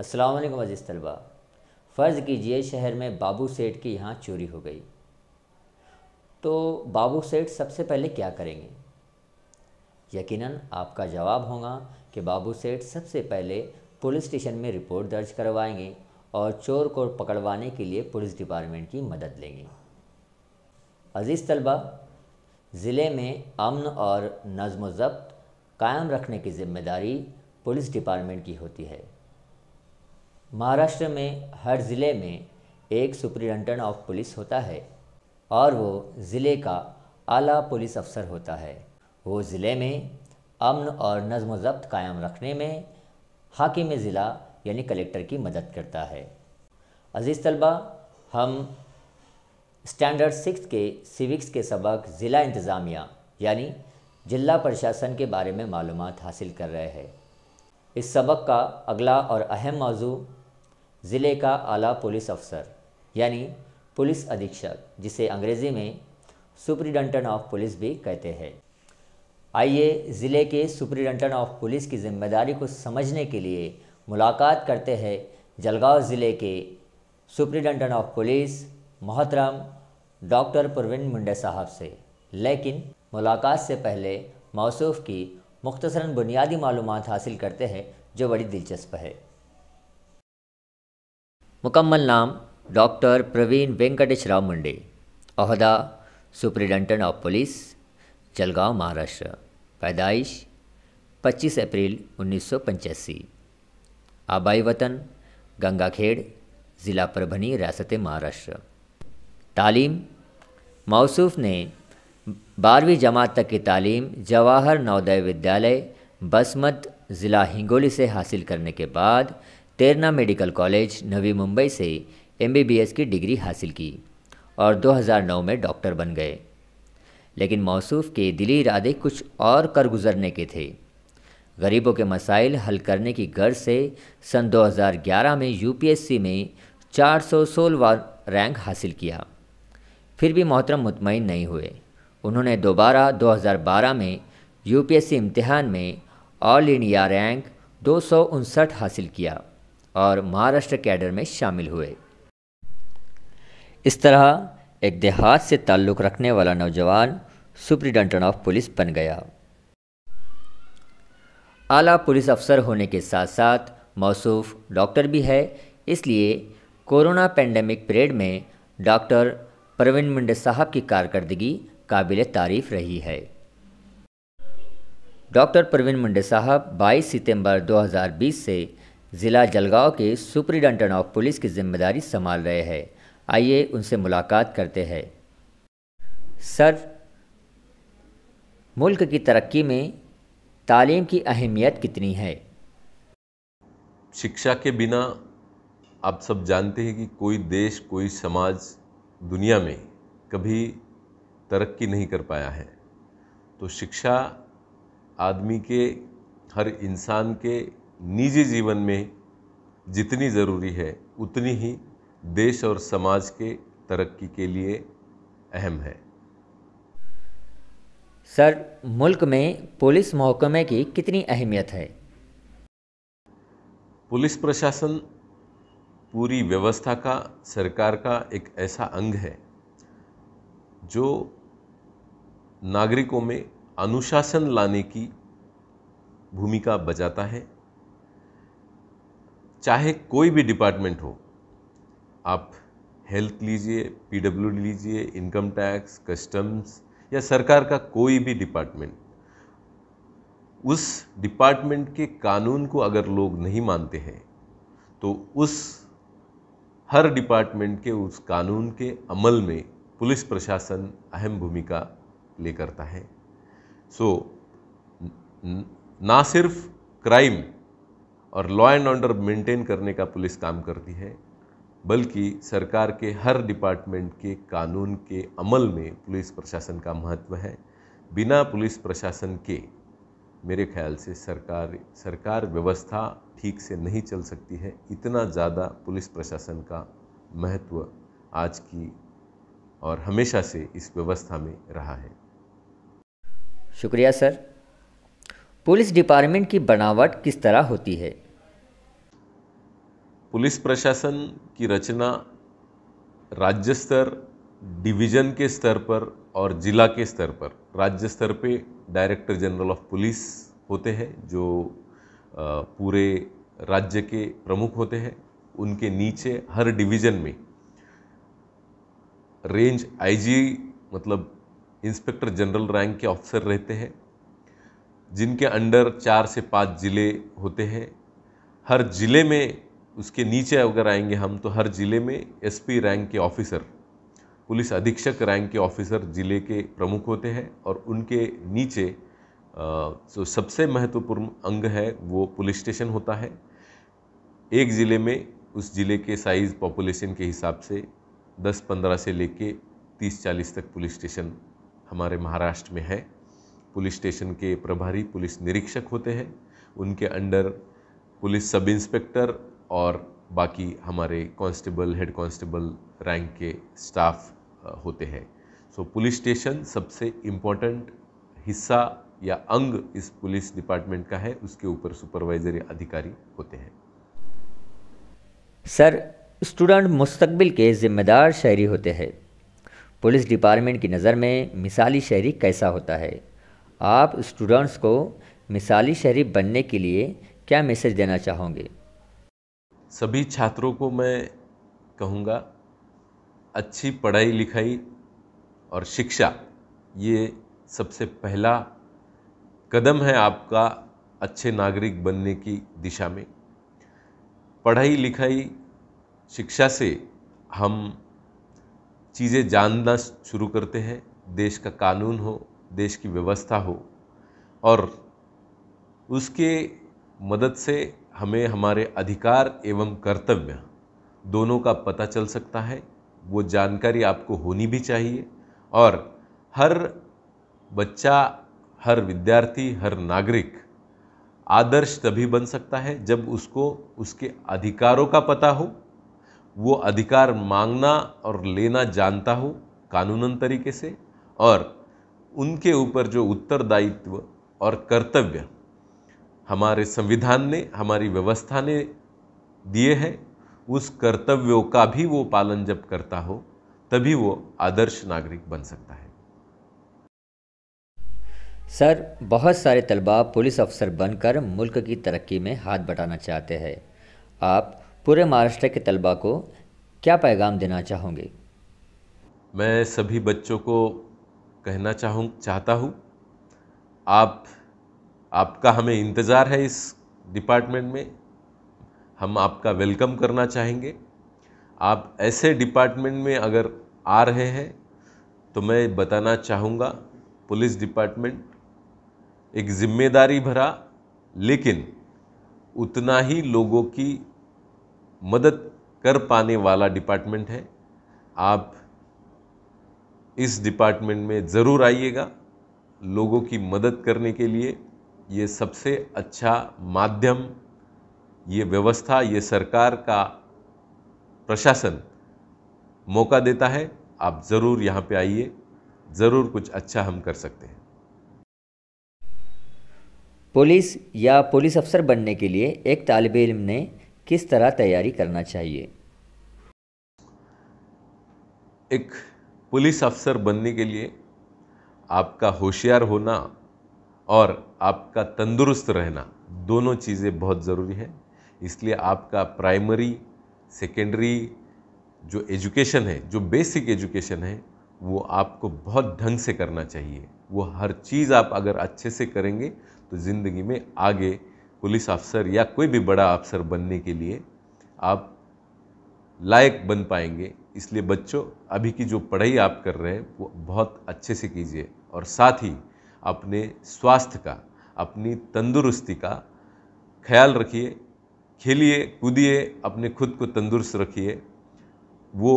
अस्सलाम अजीज़ तलबा फ़र्ज़ कीजिए शहर में बाबू सेठ की यहाँ चोरी हो गई तो बाबू सेठ सबसे पहले क्या करेंगे यकीनन आपका जवाब होगा कि बाबू सेठ सबसे पहले पुलिस स्टेशन में रिपोर्ट दर्ज करवाएंगे और चोर को पकड़वाने के लिए पुलिस डिपार्टमेंट की मदद लेंगे अज़ीज़ तलबा ज़िले में अमन और नज़म ज़ब्त कायम रखने की ज़िम्मेदारी पुलिस डिपार्टमेंट की होती है महाराष्ट्र में हर ज़िले में एक सुप्रिंटेंडेंट ऑफ पुलिस होता है और वो ज़िले का आला पुलिस अफसर होता है वो ज़िले में अमन और नज़म ज़ब्त कायम रखने में हाकिम ज़िला यानी कलेक्टर की मदद करता है अज़ीज़ तलबा हम स्टैंडर्ड सिक्स के सिविक्स के सबक ज़िला इंतज़ामिया यानी जिला प्रशासन के बारे में मालूम हासिल कर रहे हैं इस सबक का अगला और अहम मौजू ज़िले का आला पुलिस अफसर यानी पुलिस अधीक्षक जिसे अंग्रेज़ी में सुप्रिटेंडेंट ऑफ पुलिस भी कहते हैं आइए ज़िले के सुप्रिटेंडेंट ऑफ पुलिस की जिम्मेदारी को समझने के लिए मुलाकात करते हैं जलगांव ज़िले के सुप्रिटेंडेंट ऑफ पुलिस मोहतरम डॉक्टर प्रवीण मुंडे साहब से लेकिन मुलाकात से पहले मौसू की मुख्तसरा बुनियादी मालूम हासिल करते हैं जो बड़ी दिलचस्प है मुकम्मल नाम डॉक्टर प्रवीण वेंकटेश राव मुंडे अहदा superintendent of police Jalgaon Maharashtra पैदाइश 25 अप्रैल उन्नीस आबाई वतन गंगाखेड़ ज़िला परभनी रियासत महाराष्ट्र तालीम मौसूफ ने बारहवीं जमात तक की तालीम जवाहर नवोदय विद्यालय बसमत ज़िला हिंगोली से हासिल करने के बाद तेरना मेडिकल कॉलेज नवी मुंबई से एमबीबीएस की डिग्री हासिल की और 2009 में डॉक्टर बन गए लेकिन मौसूफ के दिली इरादे कुछ और कर गुजरने के थे गरीबों के मसाइल हल करने की गर्ज से सन 2011 में यूपीएससी में चार सौ रैंक हासिल किया फिर भी मोहतरम मुतमिन नहीं हुए उन्होंने दोबारा 2012 में यूपीएससी इम्तिहान में ऑल इंडिया रैंक दो हासिल किया और महाराष्ट्र कैडर में शामिल हुए इस तरह एक देहात से ताल्लुक़ रखने वाला नौजवान सुप्रिटेंडेंट ऑफ पुलिस बन गया आला पुलिस अफसर होने के साथ साथ मौसूफ डॉक्टर भी है इसलिए कोरोना पेंडेमिक पीरियड में डॉक्टर प्रवीण मुंडे साहब की कारकर्दगी काबिल तारीफ रही है डॉक्टर प्रवीण मुंडे साहब 22 सितंबर 2020 से ज़िला जलगांव के सुपरिटेंडेंट ऑफ पुलिस की जिम्मेदारी संभाल रहे हैं आइए उनसे मुलाकात करते हैं सर मुल्क की तरक्की में तालीम की अहमियत कितनी है शिक्षा के बिना आप सब जानते हैं कि कोई देश कोई समाज दुनिया में कभी तरक्की नहीं कर पाया है तो शिक्षा आदमी के हर इंसान के निजी जीवन में जितनी ज़रूरी है उतनी ही देश और समाज के तरक्की के लिए अहम है सर मुल्क में पुलिस महकमे की कितनी अहमियत है पुलिस प्रशासन पूरी व्यवस्था का सरकार का एक ऐसा अंग है जो नागरिकों में अनुशासन लाने की भूमिका बजाता है चाहे कोई भी डिपार्टमेंट हो आप हेल्थ लीजिए पीडब्ल्यू लीजिए इनकम टैक्स कस्टम्स या सरकार का कोई भी डिपार्टमेंट उस डिपार्टमेंट के कानून को अगर लोग नहीं मानते हैं तो उस हर डिपार्टमेंट के उस कानून के अमल में पुलिस प्रशासन अहम भूमिका प्ले करता है सो so, ना सिर्फ क्राइम और लॉ एंड ऑर्डर मेंटेन करने का पुलिस काम करती है बल्कि सरकार के हर डिपार्टमेंट के कानून के अमल में पुलिस प्रशासन का महत्व है बिना पुलिस प्रशासन के मेरे ख्याल से सरकार सरकार व्यवस्था ठीक से नहीं चल सकती है इतना ज़्यादा पुलिस प्रशासन का महत्व आज की और हमेशा से इस व्यवस्था में रहा है शुक्रिया सर पुलिस डिपार्टमेंट की बनावट किस तरह होती है पुलिस प्रशासन की रचना राज्य स्तर डिवीजन के स्तर पर और जिला के स्तर पर राज्य स्तर पे डायरेक्टर जनरल ऑफ पुलिस होते हैं जो पूरे राज्य के प्रमुख होते हैं उनके नीचे हर डिवीजन में रेंज आईजी मतलब इंस्पेक्टर जनरल रैंक के ऑफिसर रहते हैं जिनके अंडर चार से पाँच ज़िले होते हैं हर ज़िले में उसके नीचे अगर आएंगे हम तो हर ज़िले में एसपी रैंक के ऑफिसर पुलिस अधीक्षक रैंक के ऑफिसर ज़िले के प्रमुख होते हैं और उनके नीचे जो सबसे महत्वपूर्ण अंग है वो पुलिस स्टेशन होता है एक ज़िले में उस ज़िले के साइज़ पॉपुलेशन के हिसाब से 10-15 से लेके 30-40 तक पुलिस स्टेशन हमारे महाराष्ट्र में है पुलिस स्टेशन के प्रभारी पुलिस निरीक्षक होते हैं उनके अंडर पुलिस सब इंस्पेक्टर और बाकी हमारे कांस्टेबल हेड कांस्टेबल रैंक के स्टाफ होते हैं सो so, पुलिस स्टेशन सबसे इम्पॉर्टेंट हिस्सा या अंग इस पुलिस डिपार्टमेंट का है उसके ऊपर सुपरवाइजरी अधिकारी होते हैं सर स्टूडेंट मुस्तकबिल के ज़िम्मेदार शहरी होते हैं पुलिस डिपार्टमेंट की नज़र में मिसाली शहरी कैसा होता है आप स्टूडेंट्स को मिसाली शहरी बनने के लिए क्या मैसेज देना चाहोगे सभी छात्रों को मैं कहूँगा अच्छी पढ़ाई लिखाई और शिक्षा ये सबसे पहला कदम है आपका अच्छे नागरिक बनने की दिशा में पढ़ाई लिखाई शिक्षा से हम चीज़ें जानना शुरू करते हैं देश का कानून हो देश की व्यवस्था हो और उसके मदद से हमें हमारे अधिकार एवं कर्तव्य दोनों का पता चल सकता है वो जानकारी आपको होनी भी चाहिए और हर बच्चा हर विद्यार्थी हर नागरिक आदर्श तभी बन सकता है जब उसको उसके अधिकारों का पता हो वो अधिकार मांगना और लेना जानता हो कानूनन तरीके से और उनके ऊपर जो उत्तरदायित्व और कर्तव्य हमारे संविधान ने हमारी व्यवस्था ने दिए हैं उस कर्तव्यों का भी वो पालन जब करता हो तभी वो आदर्श नागरिक बन सकता है सर बहुत सारे तलबा पुलिस अफसर बनकर मुल्क की तरक्की में हाथ बटाना चाहते हैं आप पूरे महाराष्ट्र के तलबा को क्या पैगाम देना चाहोगे मैं सभी बच्चों को कहना चाहूँ चाहता हूँ आप आपका हमें इंतज़ार है इस डिपार्टमेंट में हम आपका वेलकम करना चाहेंगे आप ऐसे डिपार्टमेंट में अगर आ रहे हैं तो मैं बताना चाहूँगा पुलिस डिपार्टमेंट एक जिम्मेदारी भरा लेकिन उतना ही लोगों की मदद कर पाने वाला डिपार्टमेंट है आप इस डिपार्टमेंट में ज़रूर आइएगा लोगों की मदद करने के लिए ये सबसे अच्छा माध्यम ये व्यवस्था ये सरकार का प्रशासन मौका देता है आप ज़रूर यहाँ पे आइए ज़रूर कुछ अच्छा हम कर सकते हैं पुलिस या पुलिस अफसर बनने के लिए एक तालब इम ने किस तरह तैयारी करना चाहिए एक पुलिस अफसर बनने के लिए आपका होशियार होना और आपका तंदुरुस्त रहना दोनों चीज़ें बहुत ज़रूरी है इसलिए आपका प्राइमरी सेकेंडरी जो एजुकेशन है जो बेसिक एजुकेशन है वो आपको बहुत ढंग से करना चाहिए वो हर चीज़ आप अगर अच्छे से करेंगे तो ज़िंदगी में आगे पुलिस अफसर या कोई भी बड़ा अफसर बनने के लिए आप लायक बन पाएंगे इसलिए बच्चों अभी की जो पढ़ाई आप कर रहे हैं वो बहुत अच्छे से कीजिए और साथ ही अपने स्वास्थ्य का अपनी तंदुरुस्ती का ख्याल रखिए खेलिए कूदिए अपने खुद को तंदुरुस्त रखिए वो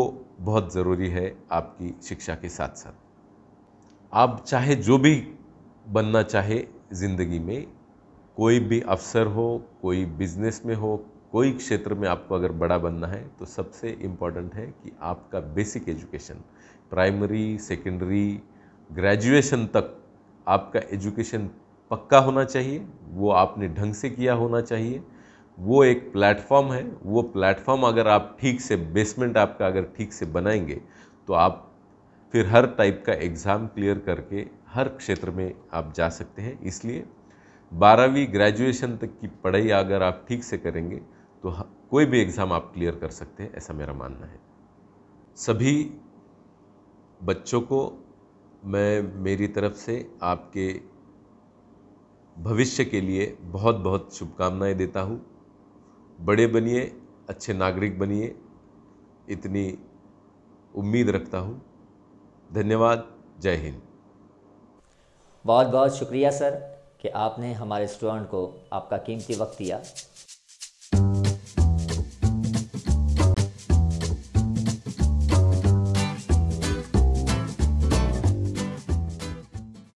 बहुत ज़रूरी है आपकी शिक्षा के साथ साथ आप चाहे जो भी बनना चाहे ज़िंदगी में कोई भी अफसर हो कोई बिजनेस में हो कोई क्षेत्र में आपको अगर बड़ा बनना है तो सबसे इम्पॉर्टेंट है कि आपका basic education primary secondary graduation तक आपका एजुकेशन पक्का होना चाहिए वो आपने ढंग से किया होना चाहिए वो एक प्लेटफॉर्म है वो प्लेटफॉर्म अगर आप ठीक से बेसमेंट आपका अगर ठीक से बनाएंगे तो आप फिर हर टाइप का एग्ज़ाम क्लियर करके हर क्षेत्र में आप जा सकते हैं इसलिए बारहवीं ग्रेजुएशन तक की पढ़ाई अगर आप ठीक से करेंगे तो कोई भी एग्ज़ाम आप क्लियर कर सकते हैं ऐसा मेरा मानना है सभी बच्चों को मैं मेरी तरफ से आपके भविष्य के लिए बहुत बहुत शुभकामनाएं देता हूँ बड़े बनिए अच्छे नागरिक बनिए इतनी उम्मीद रखता हूँ धन्यवाद जय हिंद बहुत बहुत शुक्रिया सर कि आपने हमारे स्टूडेंट को आपका कीमती वक्त दिया